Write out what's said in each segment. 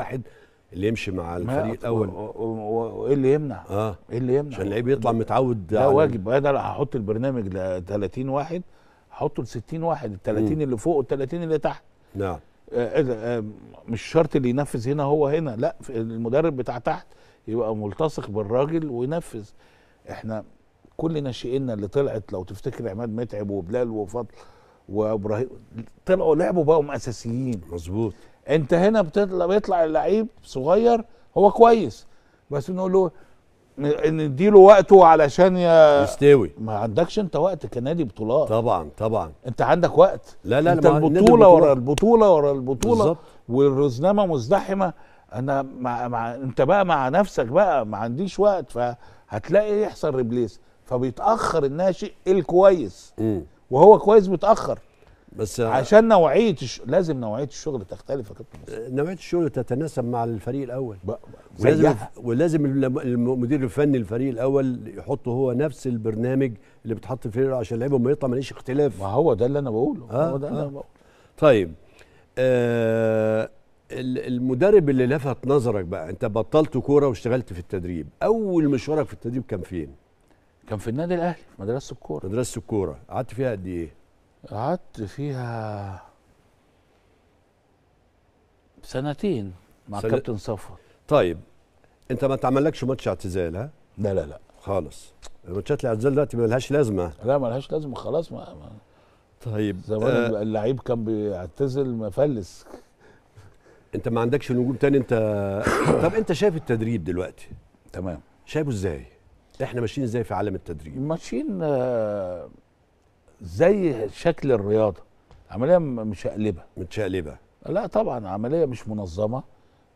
واحد اللي يمشي مع الفريق الاول وايه اللي يمنع؟ اه ايه اللي يمنع؟ عشان اللعيب يطلع متعود ده واجب انا هحط البرنامج ل 30 واحد هحطه ل 60 واحد ال 30 اللي فوق وال 30 اللي تحت نعم آه إيه آه مش شرط اللي ينفذ هنا هو هنا لا المدرب بتاع تحت يبقى ملتصق بالراجل وينفذ احنا كل ناشئينا اللي طلعت لو تفتكر عماد متعب وبلال وفضل وابراهيم طلعوا لعبوا بقوا اساسيين مظبوط انت هنا بتطلع بيطلع اللعيب صغير هو كويس بس نقول له نديله وقته علشان يا يستوي ما عندكش انت وقت كنادي بطولات طبعا طبعا انت عندك وقت لا لا انت البطوله ورا البطوله ورا البطوله والرزنامه مزدحمه انا مع, مع انت بقى مع نفسك بقى ما عنديش وقت فهتلاقي يحصل ريبليس فبيتاخر الناشئ الكويس م. وهو كويس بيتاخر بس عشان نوعيه الش... لازم نوعيه الشغل تختلف يا كابتن آه، نوعيه الشغل تتناسب مع الفريق الاول ولازم ولازم المدير الفني الفريق الاول يحط هو نفس البرنامج اللي بتحط الفريق عشان اللعيبه ما يطلع ماليش اختلاف ما هو ده اللي انا بقوله آه هو ده اللي آه. انا بقوله طيب آه المدرب اللي لفت نظرك بقى انت بطلت كوره واشتغلت في التدريب اول مشوارك في التدريب كان فين كان في النادي الاهلي مدرسه الكوره مدرسه الكوره قعدت فيها قد ايه قعدت فيها سنتين مع سنة... كابتن صفوت طيب انت ما تعملكش ماتش اعتزال ها؟ لا لا لا خالص الماتشات الاعتزال دلوقتي ما لهاش لازمه لا ما لهاش لازمه خلاص ما, ما طيب زمان آه اللعيب كان بيعتزل مفلس انت ما عندكش نجوم تاني انت طب انت شايف التدريب دلوقتي تمام شايفه ازاي؟ احنا ماشيين ازاي في عالم التدريب؟ ماشيين آه زي شكل الرياضه عمليه متشقلبه متشقلبه لا طبعا عمليه مش منظمه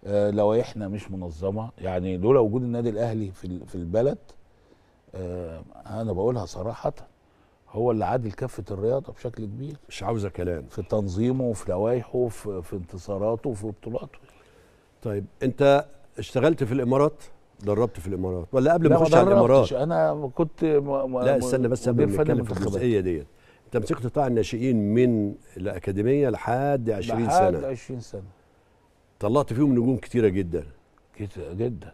آه، لوائحنا مش منظمه يعني لولا وجود النادي الاهلي في في البلد آه، انا بقولها صراحه هو اللي عادل كافه الرياضه بشكل كبير مش عاوزه كلام في تنظيمه وفي لوائحه وفي في انتصاراته وفي بطولاته طيب انت اشتغلت في الامارات دربت في الامارات ولا قبل ما اخش على الامارات انا كنت م... لا استنى بس قبل ما اتكلم في الجزئيه ديت انت مسكت قطاع الناشئين من الاكاديميه لحد 20 سنه لحد 20 سنه طلعت فيهم نجوم كتيره جدا كتيره جدا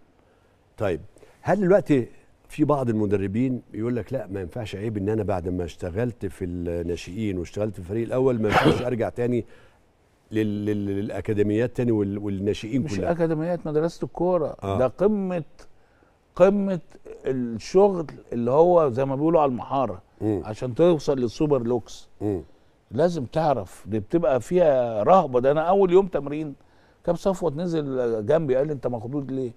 طيب هل دلوقتي في بعض المدربين يقول لك لا ما ينفعش عيب ان انا بعد ما اشتغلت في الناشئين واشتغلت في الفريق الاول ما ينفعش ارجع تاني للاكاديميات تاني والناشئين مش كلها مش اكاديميات مدرسه الكوره آه. ده قمه قمه الشغل اللي هو زي ما بيقولوا على المحاره م. عشان توصل للسوبر لوكس م. لازم تعرف دي بتبقى فيها رهبه ده انا اول يوم تمرين كاب صفوت نزل جنبي قال لي انت مخضوض ليه؟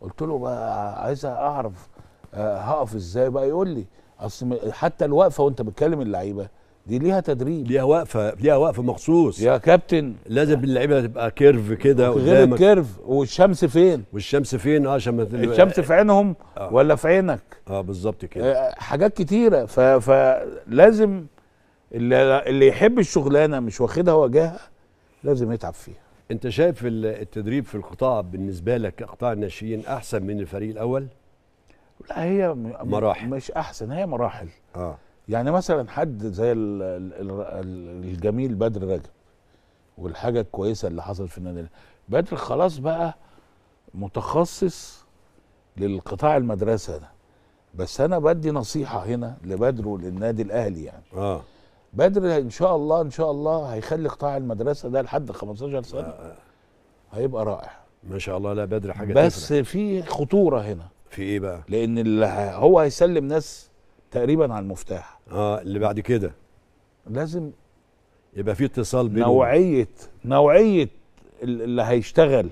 قلت له بقى عايز اعرف آه، هقف ازاي بقى يقول لي اصل حتى الوقفه وانت بتكلم اللعيبه دي ليها تدريب ليها وقفه ليها وقفه مخصوص يا كابتن لازم اللعيبه تبقى كيرف كده غير الكيرف والشمس فين والشمس فين اه عشان الشمس في عينهم آه. ولا في عينك اه بالظبط كده آه، حاجات كتيره ف... فلازم اللي, اللي يحب الشغلانه مش واخدها وجاهها لازم يتعب فيها انت شايف التدريب في القطاع بالنسبه لك قطاع الناشئين احسن من الفريق الاول لا هي مراحل مش احسن هي مراحل اه يعني مثلا حد زي الجميل بدر رجب والحاجه الكويسه اللي حصلت في النادي بدر خلاص بقى متخصص للقطاع المدرسه ده بس انا بدي نصيحه هنا لبدر وللنادي الاهلي يعني اه بدر ان شاء الله ان شاء الله هيخلي قطاع المدرسه ده لحد 15 سنه آه،, آه. هيبقى رائع ما شاء الله لا بدر حاجه بس تفرق. في خطوره هنا في ايه بقى لان هو هيسلم ناس تقريبا على المفتاح اه اللي بعد كده لازم يبقى في اتصال بين نوعيه نوعيه اللي هيشتغل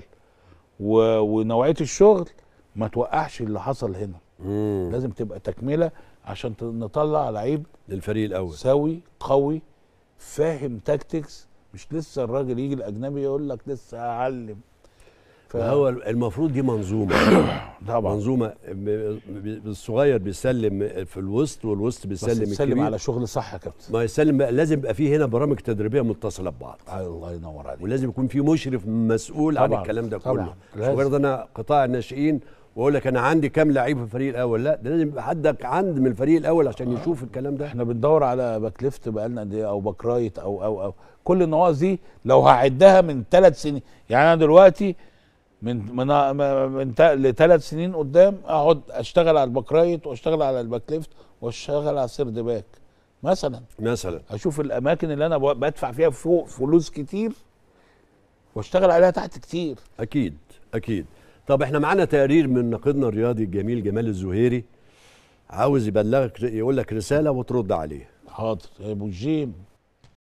و... ونوعيه الشغل ما توقعش اللي حصل هنا مم. لازم تبقى تكمله عشان نطلع لعيب للفريق الاول سوي قوي فاهم تاكتكس مش لسه الراجل يجي الاجنبي يقول لك لسه هعلم فهو المفروض دي منظومه طبعا منظومه الصغير بيسلم في الوسط والوسط بيسلم الكبير يسلم على شغل صح يا كابتن ما يسلم لازم يبقى في هنا برامج تدريبيه متصله ببعض الله ينور عليك ولازم يكون في مشرف مسؤول طبعا. عن الكلام ده كله مش مجرد انا قطاع الناشئين واقول لك انا عندي كام لعيب في الفريق الاول لا ده لازم يبقى حدك عند من الفريق الاول عشان آه. يشوف الكلام ده احنا بندور على باك ليفت بقالنا قد ايه او باك رايت او او او كل النواقص دي لو هعدها من ثلاث سنين يعني انا دلوقتي من من من لثلاث سنين قدام اقعد اشتغل على البكرايت واشتغل على الباك ليفت واشتغل على السيرد باك مثلا مثلا اشوف الاماكن اللي انا بدفع فيها فوق فلوس كتير واشتغل عليها تحت كتير اكيد اكيد طب احنا معانا تقرير من ناقدنا الرياضي الجميل جمال الزهيري عاوز يبلغك يقول لك رساله وترد عليه حاضر يا ابو الجيم